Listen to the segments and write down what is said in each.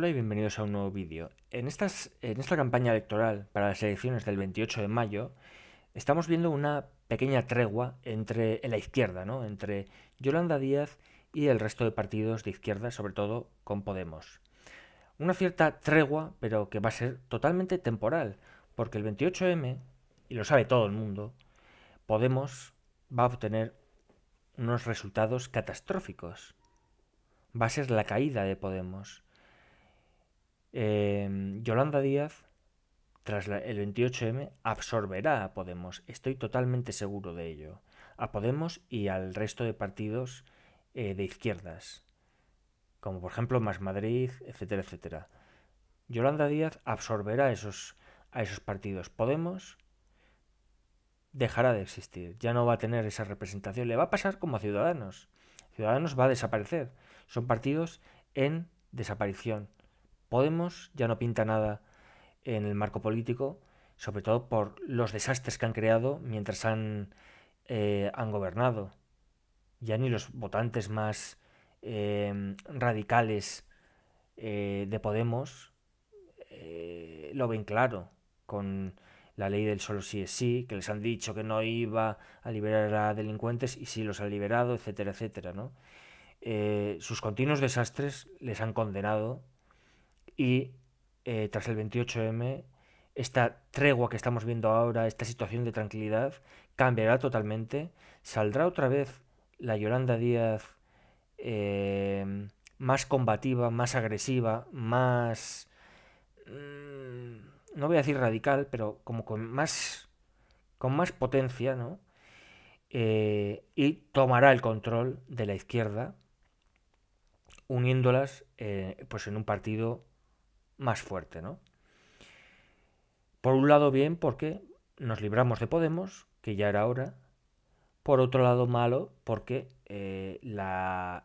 Hola y bienvenidos a un nuevo vídeo. En, estas, en esta campaña electoral para las elecciones del 28 de mayo estamos viendo una pequeña tregua entre en la izquierda, ¿no? entre Yolanda Díaz y el resto de partidos de izquierda, sobre todo con Podemos. Una cierta tregua, pero que va a ser totalmente temporal, porque el 28M, y lo sabe todo el mundo, Podemos va a obtener unos resultados catastróficos. Va a ser la caída de Podemos Em, Yolanda Díaz, tras el 28M, absorberá a Podemos. Estoy totalmente seguro de ello. A Podemos y al resto de partidos eh, de izquierdas, como por ejemplo Más Madrid, etcétera, etcétera. Yolanda Díaz absorberá esos, a esos partidos. Podemos dejará de existir, ya no va a tener esa representación. Le va a pasar como a Ciudadanos. Ciudadanos va a desaparecer. Son partidos en desaparición. Podemos ya no pinta nada en el marco político, sobre todo por los desastres que han creado mientras han, eh, gobernado. Ya ni los votantes más eh, radicales eh, de Podemos lo ven claro con la ley del solo sí es sí, que les han dicho que no iba a liberar a delincuentes y sí los ha liberado, etcétera, etcétera, sus continuos desastres les han condenado y eh, tras el 28M, esta tregua que estamos viendo ahora, esta situación de tranquilidad, cambiará totalmente. Saldrá otra vez la Yolanda Díaz em, más combativa, más agresiva, más... Mm, no voy a decir radical, pero como con más, con más potencia, ¿no? Eh, y tomará el control de la izquierda, uniéndolas eh, pues en un partido más fuerte, ¿no? Por un lado bien porque nos libramos de Podemos, que ya era hora. Por otro lado malo porque eh,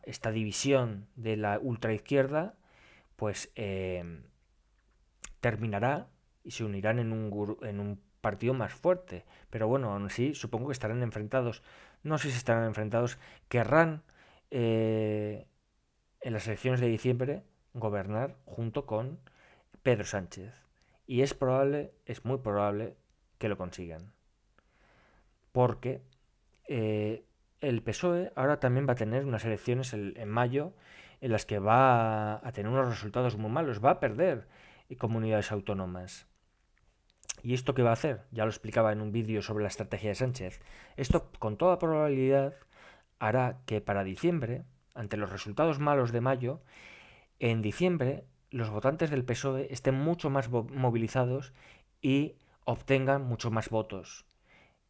esta división de la ultraizquierda pues em, terminará y se unirán en un, partido más fuerte. Pero bueno, aún así supongo que estarán enfrentados. No sé si estarán enfrentados. Querrán eh, en las elecciones de diciembre gobernar junto con Pedro Sánchez. Y es probable, es muy probable que lo consigan. Porque eh, el PSOE ahora también va a tener unas elecciones en mayo en las que va a tener unos resultados muy malos, va a perder comunidades autónomas. ¿Y esto qué va a hacer? Ya lo explicaba en un vídeo sobre la estrategia de Sánchez. Esto con toda probabilidad hará que para diciembre, ante los resultados malos de mayo, en diciembre los votantes del PSOE estén mucho más movilizados y obtengan mucho más votos.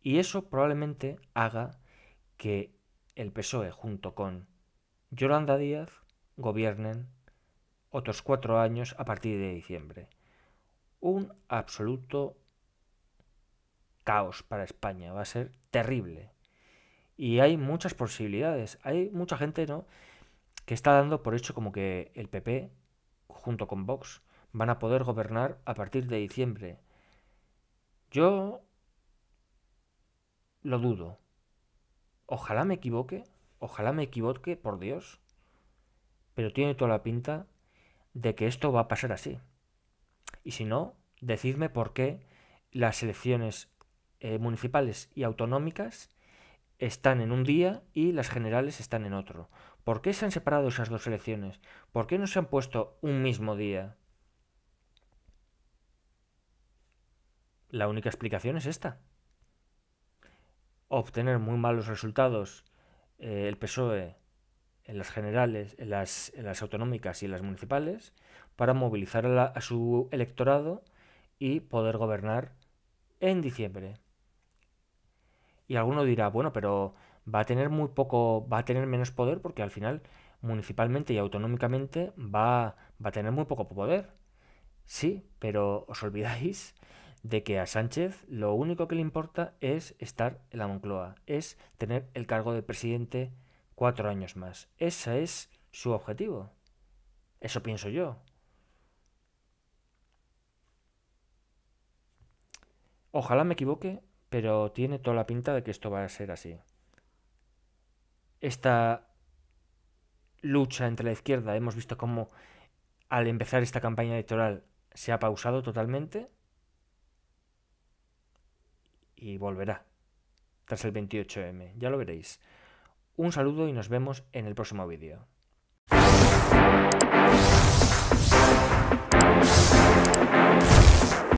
Y eso probablemente haga que el PSOE junto con Yolanda Díaz gobiernen otros cuatro años a partir de diciembre. Un absoluto caos para España, va a ser terrible. Y hay muchas posibilidades. Hay mucha gente, ¿no? que está dando por hecho como que el PP junto con Vox, van a poder gobernar a partir de diciembre. Yo lo dudo. Ojalá me equivoque, ojalá me equivoque, por Dios. Pero tiene toda la pinta de que esto va a pasar así. Y si no, decidme por qué las elecciones eh, municipales y autonómicas están en un día y las generales están en otro. ¿Por qué se han separado esas dos elecciones? ¿Por qué no se han puesto un mismo día? La única explicación es esta. Obtener muy malos resultados eh, el PSOE en las generales, en las, autonómicas y en las municipales, para movilizar a su electorado y poder gobernar en diciembre. Y alguno dirá, bueno, pero va a tener muy poco, va a tener menos poder porque al final municipalmente y autonómicamente va, va a tener muy poco poder. Sí, pero os olvidáis de que a Sánchez lo único que le importa es estar en la Moncloa, es tener el cargo de presidente cuatro años más. Ese es su objetivo. Eso pienso yo. Ojalá me equivoque, pero tiene toda la pinta de que esto va a ser así esta lucha entre la izquierda, hemos visto cómo al empezar esta campaña electoral se ha pausado totalmente y volverá tras el 28M. Ya lo veréis. Un saludo y nos vemos en el próximo vídeo.